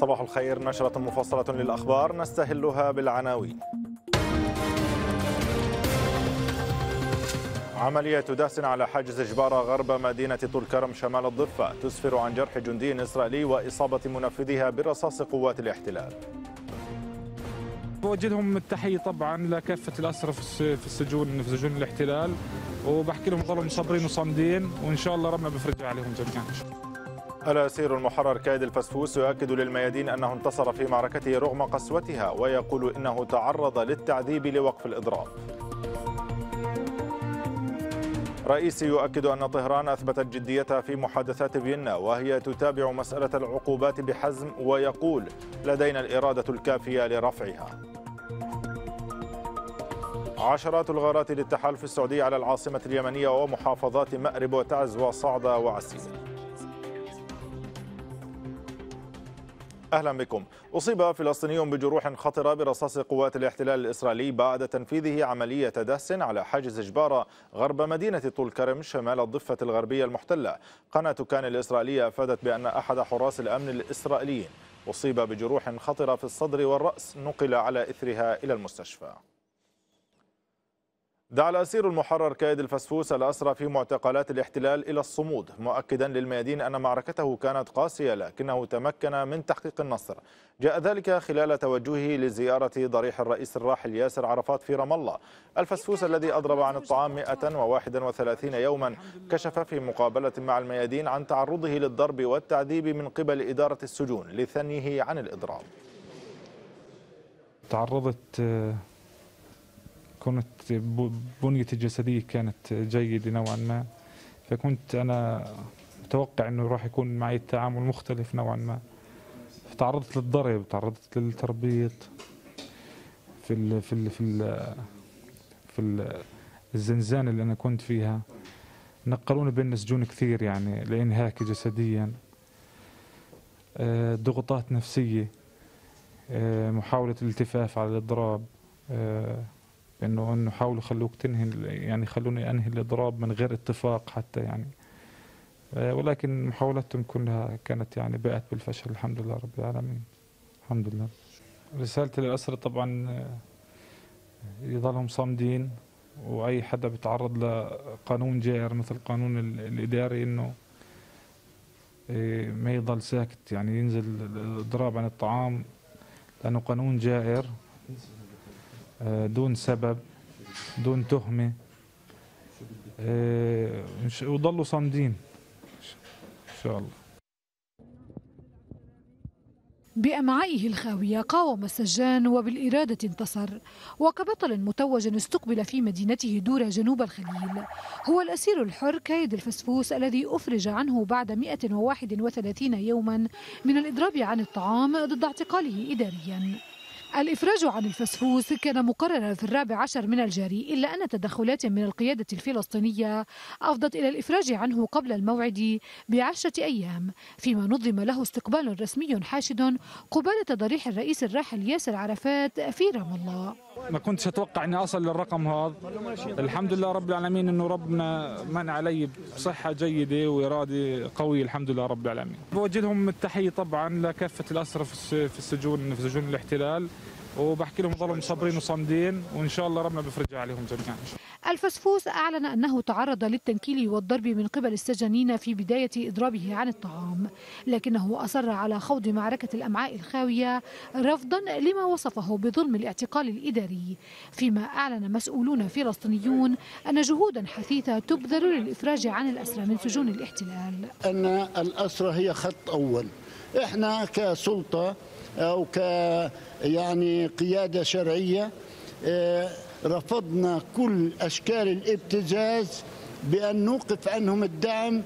صباح الخير نشرة مفصلة للأخبار نستهلها بالعناوين عملية داس على حاجز جبارة غرب مدينة طولكرم شمال الضفة تسفر عن جرح جندي إسرائيلي وإصابة منفذها برصاص قوات الاحتلال بوجه التحية طبعا لكافة الأسرى في السجون في سجون الاحتلال وبحكي لهم ظلوا صابرين وصامدين وإن شاء الله ربنا بفرج عليهم جميعا الأسير المحرر كايد الفسفوس يؤكد للميادين أنه انتصر في معركته رغم قسوتها ويقول إنه تعرض للتعذيب لوقف الإضراب رئيسي يؤكد أن طهران أثبتت جديتها في محادثات فيينا وهي تتابع مسألة العقوبات بحزم ويقول لدينا الإرادة الكافية لرفعها عشرات الغارات للتحالف السعودي على العاصمة اليمنية ومحافظات مأرب وتعز وصعدة وعسير أهلا بكم أصيب فلسطيني بجروح خطرة برصاص قوات الاحتلال الإسرائيلي بعد تنفيذه عملية دهس على حاجز جبارة غرب مدينة طول كرم شمال الضفة الغربية المحتلة قناة كان الإسرائيلية أفادت بأن أحد حراس الأمن الإسرائيليين أصيب بجروح خطرة في الصدر والرأس نقل على إثرها إلى المستشفى دعا الأسير المحرر كايد الفسفوس الأسرى في معتقلات الاحتلال إلى الصمود مؤكدا للميادين أن معركته كانت قاسية لكنه تمكن من تحقيق النصر جاء ذلك خلال توجهه لزيارة ضريح الرئيس الراحل ياسر عرفات في رام الله الفسفوس الذي أضرب عن الطعام 131 يوما كشف في مقابلة مع الميادين عن تعرضه للضرب والتعذيب من قبل إدارة السجون لثنيه عن الإضراب تعرضت كنت بنيتي الجسدية كانت جيدة نوعا ما فكنت أنا متوقع أنه راح يكون معي التعامل مختلف نوعا ما تعرضت للضرب تعرضت للتربيط في ال في ال في ال في الزنزانة اللي أنا كنت فيها نقلوني بين السجون كثير يعني لإنهاكي جسديا آه، ضغوطات نفسية آه، محاولة الالتفاف على الإضراب آه، انه انه حاولوا خلوك تنهي يعني خلوني انهي الاضراب من غير اتفاق حتى يعني آه، ولكن محاولتهم كلها كانت يعني باءت بالفشل الحمد لله رب العالمين الحمد لله رسالتي للاسرى طبعا آه، يضلهم صامدين وأي حدا بيتعرض لقانون جائر مثل القانون الإداري إنه آه، ما يضل ساكت يعني ينزل الإضراب عن الطعام لأنه قانون جائر آه، دون سبب دون تهمة آه، وضلوا صامدين إن شاء الله بأمعائه الخاوية قاوم السجان وبالإرادة انتصر وكبطل متوج استقبل في مدينته دورة جنوب الخليل هو الأسير الحر كايد الفسفوس الذي أفرج عنه بعد 131 يوما من الإضراب عن الطعام ضد اعتقاله إداريا الإفراج عن الفسفوس كان مقررا في الرابع عشر من الجاري إلا أن تدخلات من القيادة الفلسطينية أفضت إلى الإفراج عنه قبل الموعد بعشرة أيام فيما نظم له استقبال رسمي حاشد قبالة ضريح الرئيس الراحل ياسر عرفات في رام الله ما كنتش اتوقع اني اصل للرقم هذا الحمد لله رب العالمين انه ربنا من علي بصحه جيده واراده قويه الحمد لله رب العالمين بوجه لهم التحيه طبعا لكافه الاسرى في السجون في سجون الاحتلال وبحكي لهم ضلوا صابرين وصامدين وان شاء الله ربنا بفرج عليهم جميعا الفسفوس أعلن أنه تعرض للتنكيل والضرب من قبل السجنين في بداية إضرابه عن الطعام لكنه أصر على خوض معركة الأمعاء الخاوية رفضا لما وصفه بظلم الاعتقال الإداري فيما أعلن مسؤولون فلسطينيون أن جهودا حثيثة تبذل للإفراج عن الأسرى من سجون الاحتلال أن الأسرى هي خط أول إحنا كسلطة أو ك يعني قيادة شرعية آه، رفضنا كل أشكال الابتزاز بأن نوقف عنهم الدعم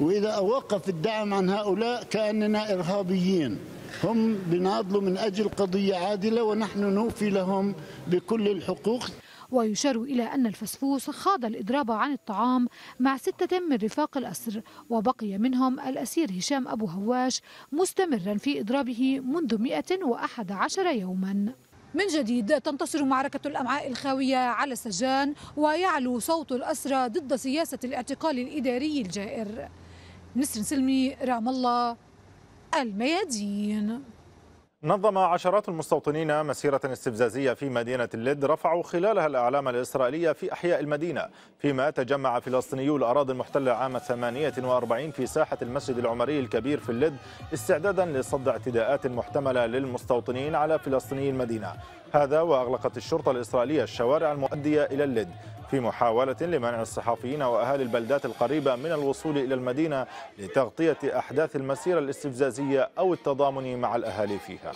وإذا أوقف الدعم عن هؤلاء كأننا إرهابيين هم بناضلوا من أجل قضية عادلة ونحن نوفي لهم بكل الحقوق ويشار إلى أن الفسفوس خاض الإضراب عن الطعام مع ستة من رفاق الأسر وبقي منهم الأسير هشام أبو هواش مستمرا في إضرابه منذ 111 يوما من جديد تنتصر معركة الأمعاء الخاوية على السجان ويعلو صوت الأسرى ضد سياسة الاعتقال الإداري الجائر نسر سلمي رام الله الميادين نظم عشرات المستوطنين مسيرة استفزازية في مدينة اللد رفعوا خلالها الأعلام الإسرائيلية في أحياء المدينة فيما تجمع فلسطينيو الأراضي المحتلة عام 48 في ساحة المسجد العمري الكبير في اللد استعدادا لصد اعتداءات محتملة للمستوطنين على فلسطيني المدينة هذا وأغلقت الشرطة الإسرائيلية الشوارع المؤدية إلى اللد في محاولة لمنع الصحفيين وأهالي البلدات القريبة من الوصول إلى المدينة لتغطية أحداث المسيرة الاستفزازية أو التضامن مع الأهالي فيها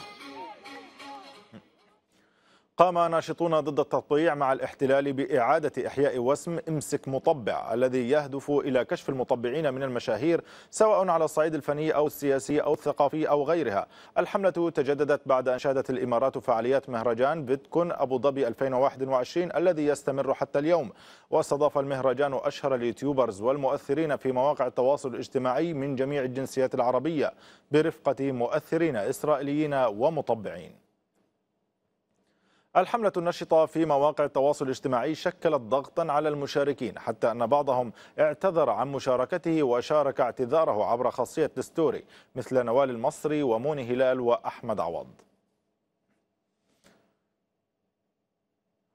قام ناشطون ضد التطبيع مع الاحتلال بإعادة إحياء وسم امسك مطبع الذي يهدف إلى كشف المطبعين من المشاهير سواء على الصعيد الفني أو السياسي أو الثقافي أو غيرها الحملة تجددت بعد أن شهدت الإمارات فعاليات مهرجان بيتكون أبو ظبي 2021 الذي يستمر حتى اليوم واستضاف المهرجان أشهر اليوتيوبرز والمؤثرين في مواقع التواصل الاجتماعي من جميع الجنسيات العربية برفقة مؤثرين إسرائيليين ومطبعين الحملة النشطة في مواقع التواصل الاجتماعي شكلت ضغطا على المشاركين حتى أن بعضهم اعتذر عن مشاركته وشارك اعتذاره عبر خاصية الستوري مثل نوال المصري ومون هلال وأحمد عوض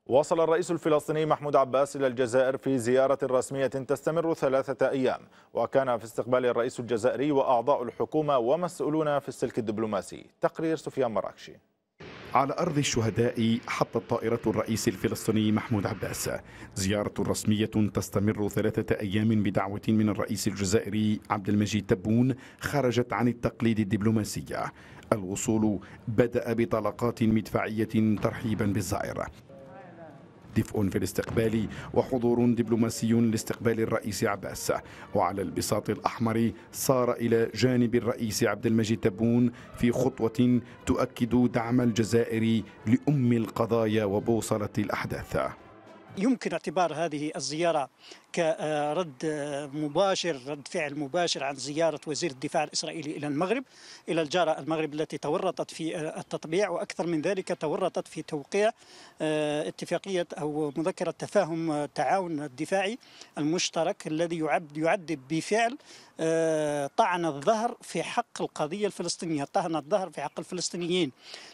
وصل الرئيس الفلسطيني محمود عباس إلى الجزائر في زيارة رسمية تستمر ثلاثة أيام وكان في استقبال الرئيس الجزائري وأعضاء الحكومة ومسؤولون في السلك الدبلوماسي تقرير سفيان مراكشي على أرض الشهداء حطت الطائرة الرئيس الفلسطيني محمود عباس زيارة رسمية تستمر ثلاثة أيام بدعوة من الرئيس الجزائري عبد المجيد تبون خرجت عن التقليد الدبلوماسي الوصول بدأ بطلقات مدفعية ترحيبا بالزائر دفء في الاستقبال وحضور دبلوماسي لاستقبال الرئيس عباس وعلى البساط الأحمر صار إلى جانب الرئيس عبد المجيد تبون في خطوة تؤكد دعم الجزائر لأم القضايا وبوصلة الأحداث يمكن اعتبار هذه الزيارة كرد مباشر رد فعل مباشر عن زيارة وزير الدفاع الإسرائيلي إلى المغرب إلى الجارة المغرب التي تورطت في التطبيع وأكثر من ذلك تورطت في توقيع آه، اتفاقية أو مذكرة تفاهم التعاون الدفاعي المشترك الذي يعد يعد بفعل آه، طعن الظهر في حق القضية الفلسطينية طعن الظهر في حق الفلسطينيين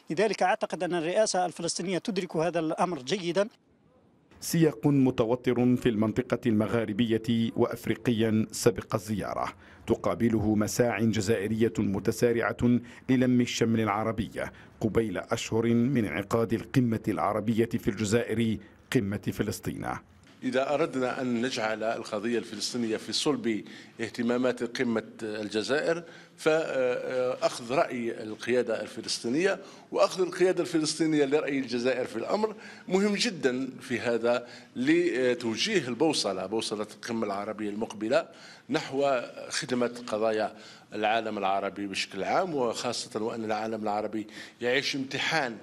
لذلك أعتقد أن الرئاسة الفلسطينية تدرك هذا الأمر جيدا سياق متوتر في المنطقة المغاربية وأفريقيا سبق الزيارة تقابله مساع جزائرية متسارعة للم الشمل العربية قبيل أشهر من انعقاد القمة العربية في الجزائر قمة فلسطين إذا أردنا أن نجعل القضية الفلسطينية في صلب اهتمامات قمة الجزائر فأخذ رأي القيادة الفلسطينية وأخذ القيادة الفلسطينية لرأي الجزائر في الأمر مهم جدا في هذا لتوجيه البوصلة بوصلة القمة العربية المقبلة نحو خدمة قضايا العالم العربي بشكل عام وخاصة وأن العالم العربي يعيش امتحان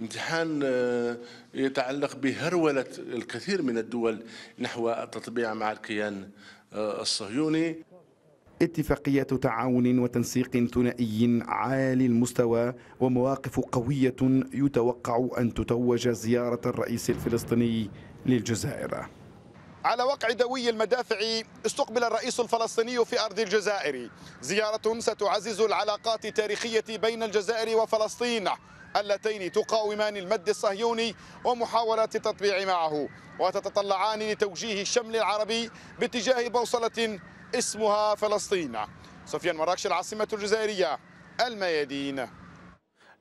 امتحان آه، يتعلق بهرولة الكثير من الدول نحو التطبيع مع الكيان آه، الصهيوني اتفاقية تعاون وتنسيق ثنائي عالي المستوى ومواقف قوية يتوقع أن تتوج زيارة الرئيس الفلسطيني للجزائر على وقع دوي المدافع استقبل الرئيس الفلسطيني في أرض الجزائر زيارة ستعزز العلاقات التاريخية بين الجزائر وفلسطين اللتين تقاومان المد الصهيوني ومحاولات التطبيع معه وتتطلعان لتوجيه الشمل العربي باتجاه بوصلة اسمها فلسطين سفيان مراكش العاصمة الجزائرية الميادين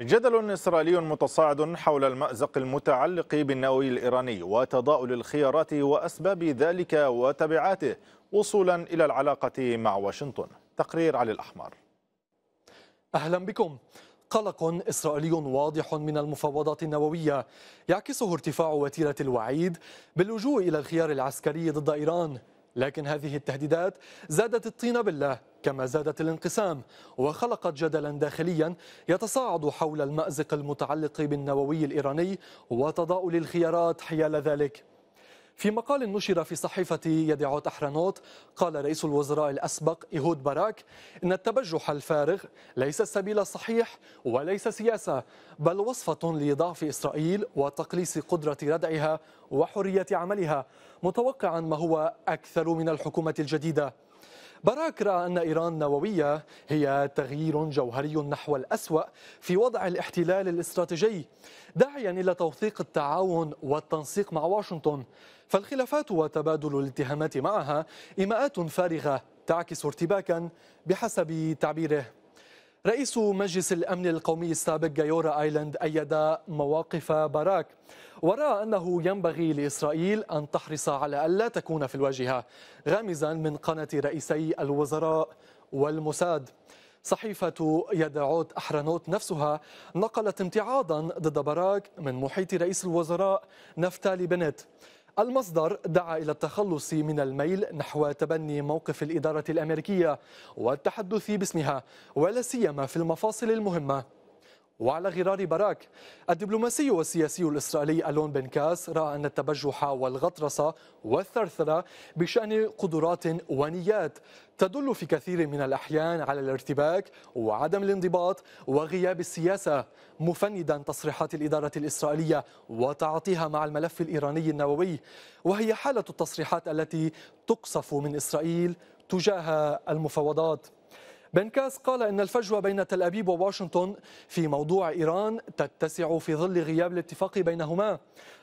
جدل إسرائيلي متصاعد حول المأزق المتعلق بالنووي الإيراني وتضاؤل الخيارات وأسباب ذلك وتبعاته وصولا إلى العلاقة مع واشنطن تقرير علي الأحمر أهلا بكم قلق إسرائيلي واضح من المفاوضات النووية يعكسه ارتفاع وتيرة الوعيد باللجوء إلى الخيار العسكري ضد إيران لكن هذه التهديدات زادت الطين بالله كما زادت الانقسام وخلقت جدلا داخليا يتصاعد حول المأزق المتعلق بالنووي الإيراني وتضاؤل الخيارات حيال ذلك في مقال نشر في صحيفة يدعو تحرنوت قال رئيس الوزراء الأسبق إيهود باراك إن التبجح الفارغ ليس السبيل الصحيح وليس سياسة بل وصفة لضعف إسرائيل وتقليص قدرة ردعها وحرية عملها متوقعا ما هو أكثر من الحكومة الجديدة باراك رأى أن إيران نووية هي تغيير جوهري نحو الأسوأ في وضع الاحتلال الاستراتيجي داعيا إلى توثيق التعاون والتنسيق مع واشنطن فالخلافات وتبادل الاتهامات معها إيماءات فارغة تعكس ارتباكا بحسب تعبيره رئيس مجلس الأمن القومي السابق جايورا آيلاند أيد مواقف باراك ورأى أنه ينبغي لإسرائيل أن تحرص على ألا تكون في الواجهة غامزا من قناة رئيسي الوزراء والموساد صحيفة يدعوت أحرانوت نفسها نقلت امتعاضا ضد باراك من محيط رئيس الوزراء نفتالي بنت المصدر دعا إلى التخلص من الميل نحو تبني موقف الإدارة الأمريكية والتحدث باسمها ولا سيما في المفاصل المهمة وعلى غرار باراك الدبلوماسي والسياسي الإسرائيلي ألون بن كاس رأى أن التبجح والغطرسة والثرثرة بشأن قدرات ونيات تدل في كثير من الأحيان على الارتباك وعدم الانضباط وغياب السياسة مفندا تصريحات الإدارة الإسرائيلية وتعاطيها مع الملف الإيراني النووي وهي حالة التصريحات التي تقصف من إسرائيل تجاه المفاوضات كاس قال إن الفجوة بين تل أبيب وواشنطن في موضوع إيران تتسع في ظل غياب الاتفاق بينهما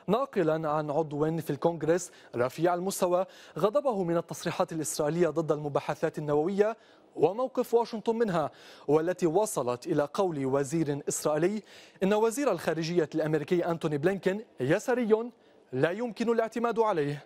ناقلا عن عضو في الكونغرس رفيع المستوى غضبه من التصريحات الإسرائيلية ضد المباحثات النووية وموقف واشنطن منها والتي وصلت إلى قول وزير إسرائيلي إن وزير الخارجية الأمريكي أنتوني بلينكين يسري لا يمكن الاعتماد عليه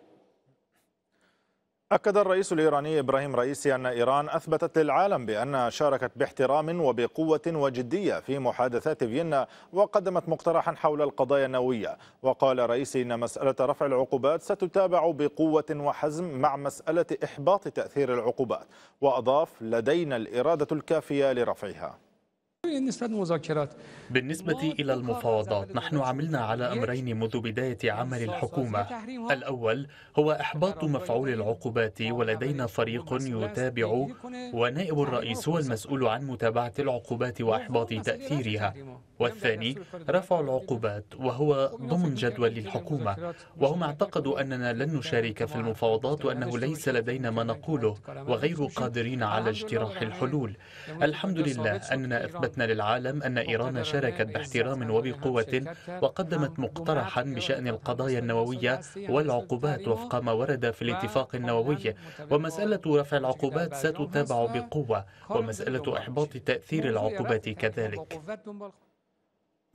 أكد الرئيس الإيراني إبراهيم رئيسي أن إيران أثبتت للعالم بأنها شاركت باحترام وبقوة وجدية في محادثات فيينا وقدمت مقترحا حول القضايا النووية وقال رئيسي أن مسألة رفع العقوبات ستتابع بقوة وحزم مع مسألة إحباط تأثير العقوبات وأضاف لدينا الإرادة الكافية لرفعها بالنسبة إلى المفاوضات نحن عملنا على أمرين منذ بداية عمل الحكومة الأول هو إحباط مفعول العقوبات ولدينا فريق يتابع ونائب الرئيس هو المسؤول عن متابعة العقوبات وإحباط تأثيرها والثاني رفع العقوبات وهو ضمن جدول الحكومه وهم اعتقدوا أننا لن نشارك في المفاوضات وأنه ليس لدينا ما نقوله وغير قادرين على اجتراح الحلول الحمد لله أننا أثبتنا للعالم أن إيران شاركت باحترام وبقوة وقدمت مقترحا بشأن القضايا النووية والعقوبات وفق ما ورد في الاتفاق النووي ومسألة رفع العقوبات ستتابع بقوة ومسألة إحباط تأثير العقوبات كذلك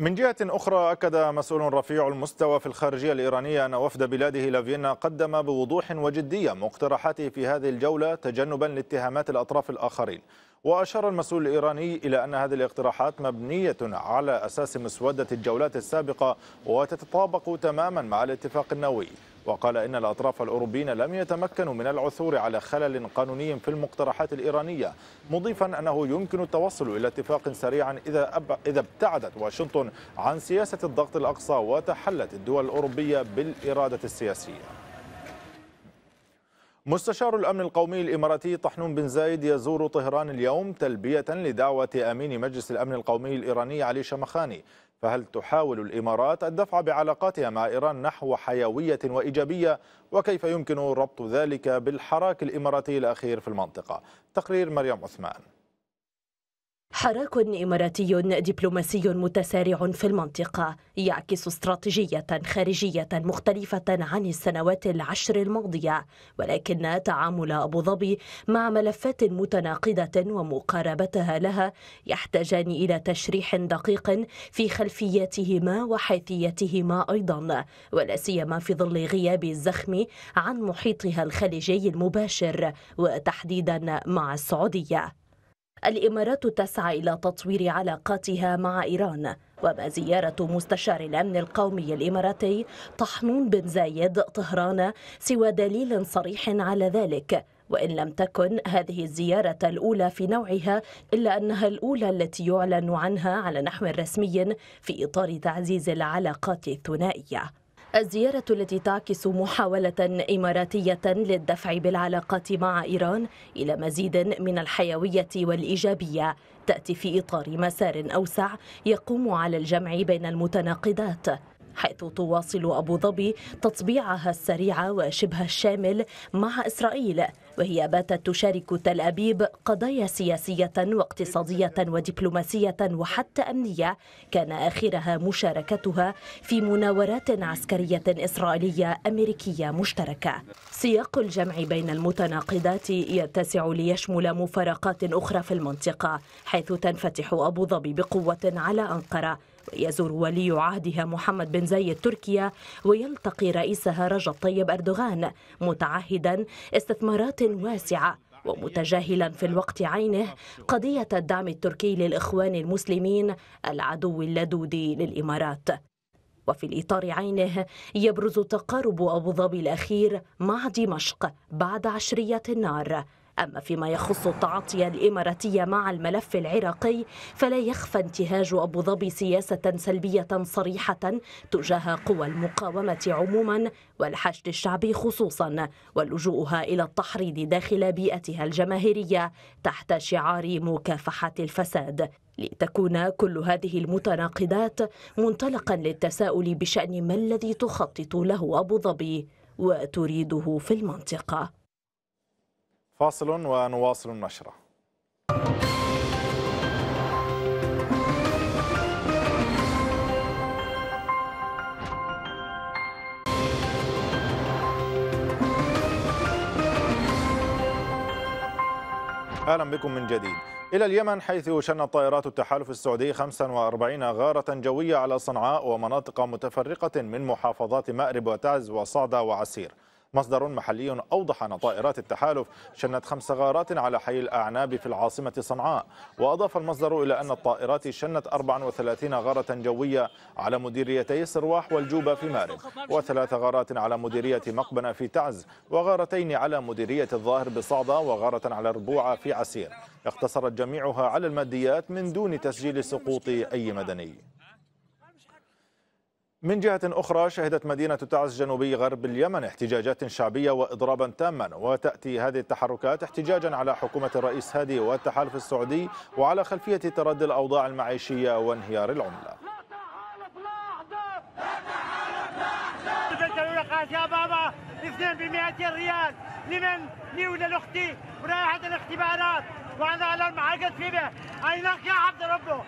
من جهة أخرى أكد مسؤول رفيع المستوى في الخارجية الإيرانية أن وفد بلاده إلى فيينا قدم بوضوح وجدية مقترحاته في هذه الجولة تجنبا لاتهامات الأطراف الآخرين وأشار المسؤول الإيراني إلى أن هذه الاقتراحات مبنية على أساس مسودة الجولات السابقة وتتطابق تماما مع الاتفاق النووي وقال إن الأطراف الأوروبيين لم يتمكنوا من العثور على خلل قانوني في المقترحات الإيرانية مضيفا أنه يمكن التوصل إلى اتفاق سريعا إذا, أب... إذا ابتعدت واشنطن عن سياسة الضغط الأقصى وتحلت الدول الأوروبية بالإرادة السياسية مستشار الأمن القومي الإماراتي طحنون بن زايد يزور طهران اليوم تلبية لدعوة أمين مجلس الأمن القومي الإيراني علي شمخاني فهل تحاول الإمارات الدفع بعلاقاتها مع إيران نحو حيوية وإيجابية وكيف يمكن ربط ذلك بالحراك الإماراتي الأخير في المنطقة تقرير مريم عثمان حراك إماراتي دبلوماسي متسارع في المنطقة يعكس استراتيجية خارجية مختلفة عن السنوات العشر الماضية ولكن تعامل أبو ظبي مع ملفات متناقضة ومقاربتها لها يحتاجان إلى تشريح دقيق في خلفياتهما وحيثيتهما أيضا ولاسيما سيما في ظل غياب الزخم عن محيطها الخليجي المباشر وتحديدا مع السعودية الإمارات تسعى إلى تطوير علاقاتها مع إيران وما زيارة مستشار الأمن القومي الإماراتي طحنون بن زايد طهران سوى دليل صريح على ذلك وإن لم تكن هذه الزيارة الأولى في نوعها إلا أنها الأولى التي يعلن عنها على نحو رسمي في إطار تعزيز العلاقات الثنائية الزيارة التي تعكس محاولة إماراتية للدفع بالعلاقات مع إيران إلى مزيد من الحيوية والإيجابية تأتي في إطار مسار أوسع يقوم على الجمع بين المتناقضات حيث تواصل أبو ظبي تطبيعها السريع وشبه الشامل مع إسرائيل وهي باتت تشارك تل أبيب قضايا سياسية واقتصادية ودبلوماسية وحتى أمنية كان آخرها مشاركتها في مناورات عسكرية إسرائيلية أمريكية مشتركة سياق الجمع بين المتناقضات يتسع ليشمل مفارقات أخرى في المنطقة حيث تنفتح أبو ظبي بقوة على أنقرة يزور ولي عهدها محمد بن زايد تركيا ويلتقي رئيسها رجب طيب أردوغان متعهدا استثمارات واسعة ومتجاهلا في الوقت عينه قضية الدعم التركي للإخوان المسلمين العدو اللدود للإمارات وفي الإطار عينه يبرز تقارب أبو ظبي الأخير مع دمشق بعد عشرية النار أما فيما يخص التعاطي الإماراتي مع الملف العراقي فلا يخفى انتهاج أبو ظبي سياسة سلبية صريحة تجاه قوى المقاومة عموما والحشد الشعبي خصوصا ولجوءها إلى التحريض داخل بيئتها الجماهيرية تحت شعار مكافحة الفساد لتكون كل هذه المتناقضات منطلقا للتساؤل بشأن ما الذي تخطط له أبو ظبي وتريده في المنطقة فاصل ونواصل النشره اهلا بكم من جديد إلى اليمن حيث شنت طائرات التحالف السعودي 45 غارة جوية على صنعاء ومناطق متفرقة من محافظات مأرب وتعز وصعدة وعسير مصدر محلي أوضح أن طائرات التحالف شنت خمس غارات على حي الأعناب في العاصمة صنعاء وأضاف المصدر إلى أن الطائرات شنت 34 غارة جوية على مديريتي سرواح والجوبة في مارب وثلاث غارات على مديرية مقبنة في تعز وغارتين على مديرية الظاهر بصعدة وغارة على ربوعة في عسير اقتصرت جميعها على الماديات من دون تسجيل سقوط أي مدني من جهة أخرى شهدت مدينة تعز جنوبي غرب اليمن احتجاجات شعبية وإضرابا تاما وتأتي هذه التحركات احتجاجا على حكومة الرئيس هادي والتحالف السعودي وعلى خلفية تردي الأوضاع المعيشية وانهيار العملة يا بابا 2 ب 200 ريال لمن؟ لي ولا لاختي ورايحة الاختبارات وانا على معاقد في به اينك يا عبد ربه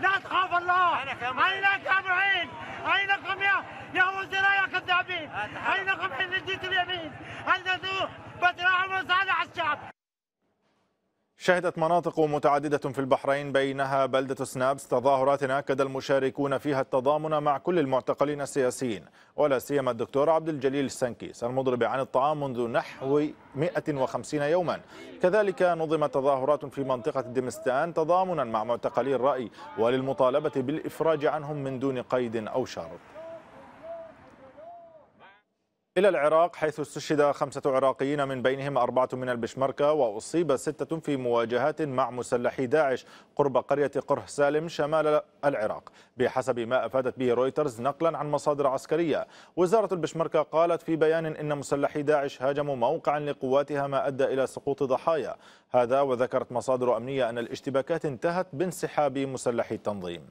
لا تخاف الله اينك يا معين أينكم يا يا وزراء يا كذابين أينكم حين اليمين أين بس عمر صالح الشعب شهدت مناطق متعددة في البحرين بينها بلدة سنابس تظاهرات أكد المشاركون فيها التضامن مع كل المعتقلين السياسيين ولا سيما الدكتور عبد الجليل السنكيس المضرب عن الطعام منذ نحو 150 يوما كذلك نظمت تظاهرات في منطقة دمستان تضامنا مع معتقلي الرأي وللمطالبة بالإفراج عنهم من دون قيد أو شرط إلى العراق حيث استشهد خمسة عراقيين من بينهم أربعة من البشمركة وأصيب ستة في مواجهات مع مسلحي داعش قرب قرية قره سالم شمال العراق بحسب ما أفادت به رويترز نقلا عن مصادر عسكرية وزارة البشمركة قالت في بيان إن مسلحي داعش هاجموا موقعا لقواتها ما أدى إلى سقوط ضحايا هذا وذكرت مصادر أمنية أن الاشتباكات انتهت بانسحاب مسلحي التنظيم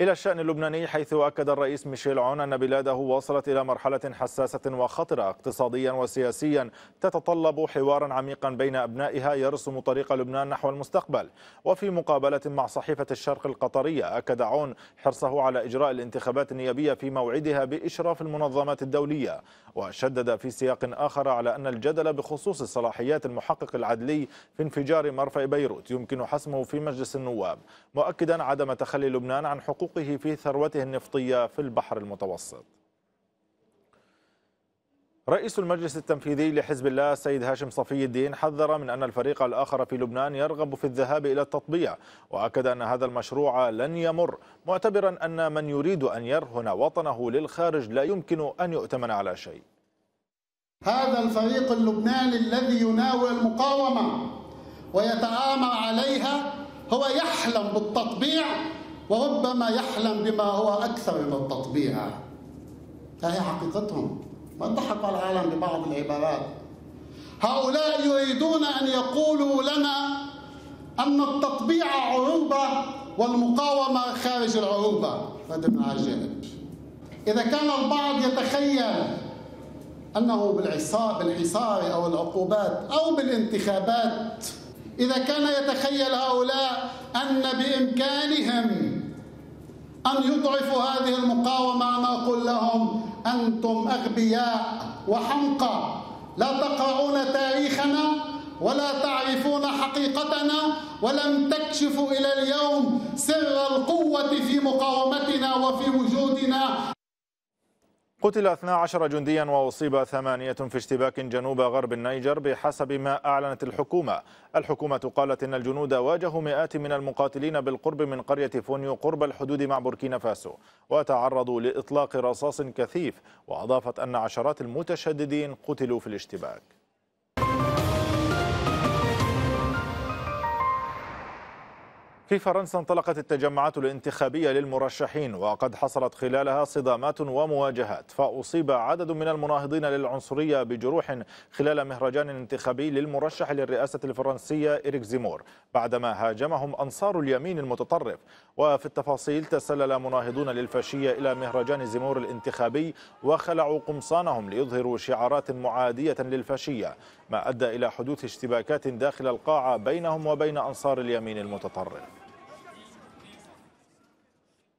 إلى الشأن اللبناني حيث أكد الرئيس ميشيل عون أن بلاده وصلت إلى مرحلة حساسة وخطرة اقتصاديا وسياسيا تتطلب حوارا عميقا بين أبنائها يرسم طريق لبنان نحو المستقبل وفي مقابلة مع صحيفة الشرق القطرية أكد عون حرصه على إجراء الانتخابات النيابية في موعدها بإشراف المنظمات الدولية وشدد في سياق آخر على أن الجدل بخصوص صلاحيات المحقق العدلي في انفجار مرفأ بيروت يمكن حسمه في مجلس النواب مؤكدا عدم تخلي لبنان عن حقوقه في ثروته النفطية في البحر المتوسط رئيس المجلس التنفيذي لحزب الله السيد هاشم صفي الدين حذر من أن الفريق الآخر في لبنان يرغب في الذهاب إلى التطبيع وأكد أن هذا المشروع لن يمر معتبرا أن من يريد أن يرهن وطنه للخارج لا يمكن أن يؤتمن على شيء هذا الفريق اللبناني الذي يناوي المقاومة ويتآمى عليها هو يحلم بالتطبيع وربما يحلم بما هو أكثر من التطبيع هذه حقيقتهم ما ضحك العالم ببعض العبارات هؤلاء يريدون أن يقولوا لنا أن التطبيع عروبة والمقاومة خارج العروبة هذا من عجائب إذا كان البعض يتخيل أنه بالحصار أو العقوبات أو بالانتخابات إذا كان يتخيل هؤلاء أن بإمكانهم أن يضعفوا هذه المقاومة أنا أقول لهم أنتم أغبياء وحمقى لا تقرؤون تاريخنا ولا تعرفون حقيقتنا ولم تكشفوا إلى اليوم سر القوة في مقاومتنا وفي وجودنا قتل 12 جنديا وأصيب ثمانية في اشتباك جنوب غرب النيجر بحسب ما أعلنت الحكومة الحكومة قالت إن الجنود واجهوا مئات من المقاتلين بالقرب من قرية فونيو قرب الحدود مع بوركينا فاسو وتعرضوا لإطلاق رصاص كثيف وأضافت أن عشرات المتشددين قتلوا في الاشتباك في فرنسا انطلقت التجمعات الانتخابية للمرشحين وقد حصلت خلالها صدامات ومواجهات فأصيب عدد من المناهضين للعنصرية بجروح خلال مهرجان انتخابي للمرشح للرئاسة الفرنسية إريك زيمور بعدما هاجمهم أنصار اليمين المتطرف وفي التفاصيل تسلل مناهضون للفاشية إلى مهرجان زيمور الانتخابي وخلعوا قمصانهم ليظهروا شعارات معادية للفاشية ما أدى إلى حدوث اشتباكات داخل القاعة بينهم وبين أنصار اليمين المتطرف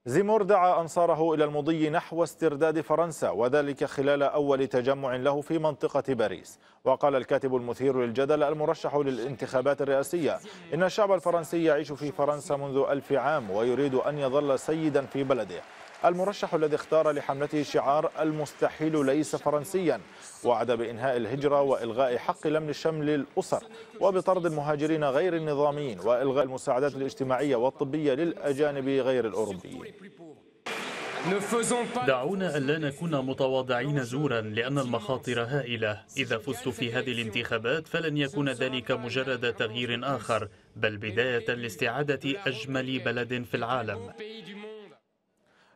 زيمور دعا أنصاره إلى المضي نحو استرداد فرنسا وذلك خلال أول تجمع له في منطقة باريس وقال الكاتب المثير للجدل المرشح للانتخابات الرئاسية إن الشعب الفرنسي يعيش في فرنسا منذ ألف عام ويريد أن يظل سيدا في بلده المرشح الذي اختار لحملته شعار المستحيل ليس فرنسيا وعد بإنهاء الهجرة وإلغاء حق لمن الشمل للأسر وبطرد المهاجرين غير النظاميين وإلغاء المساعدات الاجتماعية والطبية للأجانب غير الأوروبيين دعونا ألا نكون متواضعين زورا لأن المخاطر هائلة إذا فزت في هذه الانتخابات فلن يكون ذلك مجرد تغيير آخر بل بداية لاستعادة أجمل بلد في العالم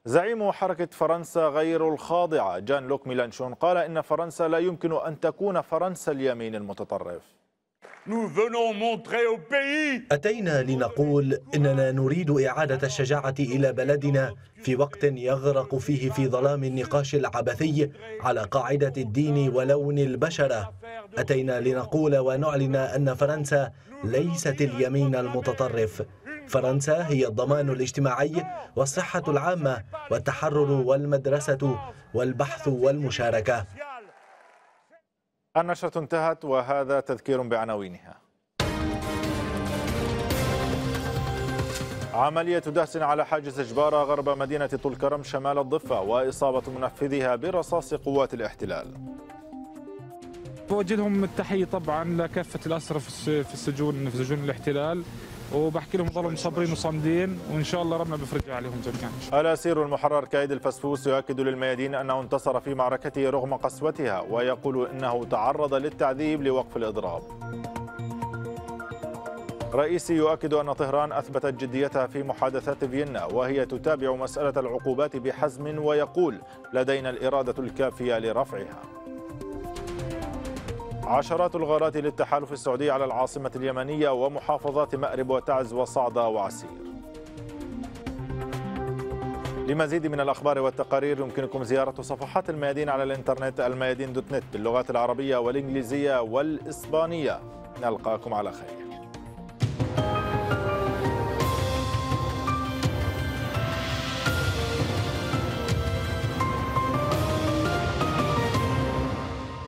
زعيم حركة فرنسا غير الخاضعة جان لوك ميلانشون قال إن فرنسا لا يمكن أن تكون فرنسا اليمين المتطرف أتينا لنقول إننا نريد إعادة الشجاعة إلى بلدنا في وقت يغرق فيه في ظلام النقاش العبثي على قاعدة الدين ولون البشرة أتينا لنقول ونعلن أن فرنسا ليست اليمين المتطرف فرنسا هي الضمان الاجتماعي والصحة العامة والتحرر والمدرسة والبحث والمشاركة النشرة انتهت وهذا تذكير بعناوينها عملية دهس على حاجز جبارة غرب مدينة طولكرم شمال الضفة وإصابة منفذها برصاص قوات الاحتلال بوجه لهم التحية طبعا لكافة الأسرى في السجون في سجون الاحتلال وبحكي لهم ظلوا صابرين وصامدين وان شاء الله ربنا بفرج عليهم جميعا. الاسير المحرر كايد الفسفوس يؤكد للميادين انه انتصر في معركته رغم قسوتها ويقول انه تعرض للتعذيب لوقف الاضراب. رئيسي يؤكد أن طهران أثبتت جديتها في محادثات فيينا وهي تتابع مسألة العقوبات بحزم ويقول لدينا الإرادة الكافية لرفعها عشرات الغارات للتحالف السعودي على العاصمة اليمنية ومحافظات مأرب وتعز وصعدة وعسير لمزيد من الأخبار والتقارير يمكنكم زيارة صفحات الميادين على الإنترنت الميادين دوت نت باللغات العربية والإنجليزية والإسبانية نلقاكم على خير